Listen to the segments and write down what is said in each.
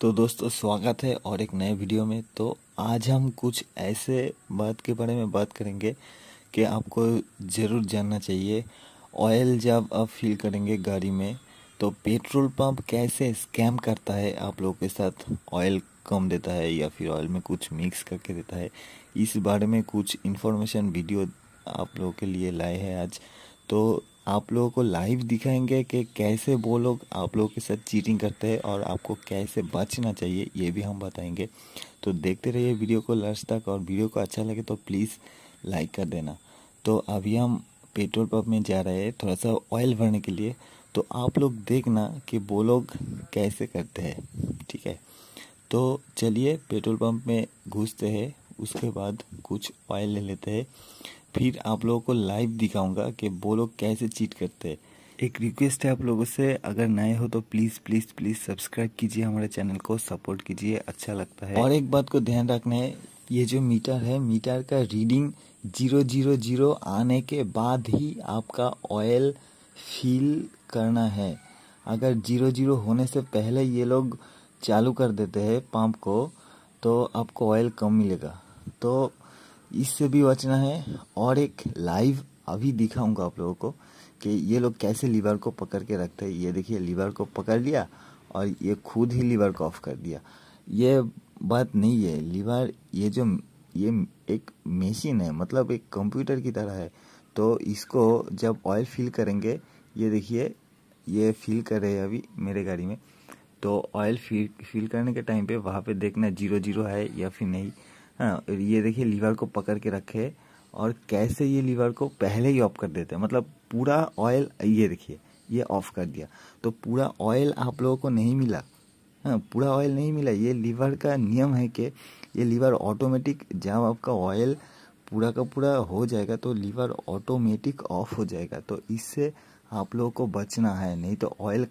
तो दोस्तों स्वागत है और एक नए वीडियो में तो आज हम कुछ ऐसे बात के बारे में बात करेंगे कि आपको ज़रूर जानना चाहिए ऑयल जब आप फील करेंगे गाड़ी में तो पेट्रोल पंप कैसे स्कैम करता है आप लोगों के साथ ऑयल कम देता है या फिर ऑयल में कुछ मिक्स करके देता है इस बारे में कुछ इन्फॉर्मेशन वीडियो आप लोगों के लिए लाए हैं आज तो आप लोगों को लाइव दिखाएंगे कि कैसे वो लोग आप लोगों के साथ चीटिंग करते हैं और आपको कैसे बचना चाहिए ये भी हम बताएंगे तो देखते रहिए वीडियो को लास्ट तक और वीडियो को अच्छा लगे तो प्लीज़ लाइक कर देना तो अभी हम पेट्रोल पंप में जा रहे हैं थोड़ा सा ऑयल भरने के लिए तो आप लोग देखना कि वो लोग कैसे करते हैं ठीक है तो चलिए पेट्रोल पंप में घुसते हैं उसके बाद कुछ ऑयल ले लेते हैं फिर आप लोगों को लाइव दिखाऊंगा कि वो लोग कैसे चीट करते हैं एक रिक्वेस्ट है आप लोगों से अगर नए हो तो प्लीज़ प्लीज़ प्लीज़ सब्सक्राइब कीजिए हमारे चैनल को सपोर्ट कीजिए अच्छा लगता है और एक बात को ध्यान रखना है ये जो मीटर है मीटर का रीडिंग जीरो जीरो जीरो आने के बाद ही आपका ऑयल फील करना है अगर जीरो जीरो होने से पहले ये लोग चालू कर देते हैं पंप को तो आपको ऑयल कम मिलेगा तो इससे भी बचना है और एक लाइव अभी दिखाऊंगा आप लोगों को कि ये लोग कैसे लीवर को पकड़ के रखते हैं ये देखिए लीवर को पकड़ लिया और ये खुद ही लीवर को ऑफ कर दिया ये बात नहीं है लीवर ये जो ये एक मशीन है मतलब एक कंप्यूटर की तरह है तो इसको जब ऑयल फिल करेंगे ये देखिए ये फिल कर रहे हैं अभी मेरे गाड़ी में तो ऑयल फिल फिल करने के टाइम पे वहाँ पे देखना जीरो जीरो है या फिर नहीं हाँ ये देखिए लीवर को पकड़ के रखे और कैसे ये लीवर को पहले ही ऑफ कर देते हैं मतलब पूरा ऑयल ये देखिए ये ऑफ कर दिया तो पूरा ऑयल आप लोगों को नहीं मिला हाँ पूरा ऑयल नहीं मिला ये लीवर का नियम है कि ये लीवर ऑटोमेटिक जब आपका ऑयल पूरा का पूरा हो जाएगा तो लीवर ऑटोमेटिक ऑफ हो जाएगा तो इससे आप लोगों को बचना है नहीं तो ऑयल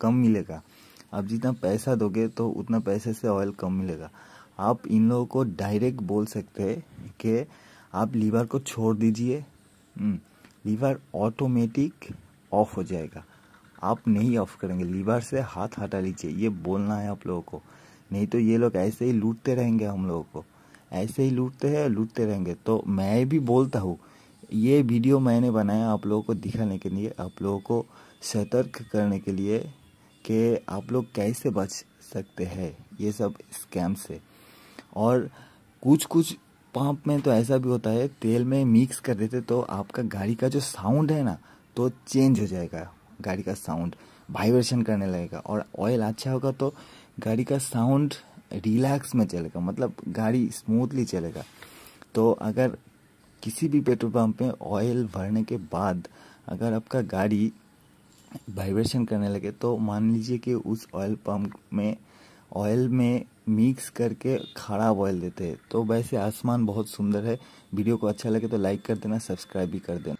कम मिलेगा आप जितना पैसा दोगे तो उतना पैसे से ऑयल कम मिलेगा आप इन लोगों को डायरेक्ट बोल सकते हैं कि आप लीवर को छोड़ दीजिए हम्म, लीवर ऑटोमेटिक ऑफ हो जाएगा आप नहीं ऑफ करेंगे लीवर से हाथ हटा लीजिए ये बोलना है आप लोगों को नहीं तो ये लोग ऐसे ही लूटते रहेंगे हम लोगों को ऐसे ही लूटते हैं लूटते रहेंगे तो मैं भी बोलता हूँ ये वीडियो मैंने बनाया आप लोगों को दिखाने के लिए आप लोगों को सतर्क करने के लिए कि आप लोग कैसे बच सकते हैं ये सब स्कैम से और कुछ कुछ पंप में तो ऐसा भी होता है तेल में मिक्स कर देते तो आपका गाड़ी का जो साउंड है ना तो चेंज हो जाएगा गाड़ी का साउंड वाइब्रेशन करने लगेगा और ऑयल अच्छा होगा तो गाड़ी का साउंड रिलैक्स में चलेगा मतलब गाड़ी स्मूथली चलेगा तो अगर किसी भी पेट्रोल पंप में ऑयल भरने के बाद अगर आपका गाड़ी वाइब्रेशन करने लगे तो मान लीजिए कि उस ऑयल पंप में ऑयल में मिक्स करके खड़ा ऑयल देते हैं तो वैसे आसमान बहुत सुंदर है वीडियो को अच्छा लगे तो लाइक कर देना सब्सक्राइब भी कर देना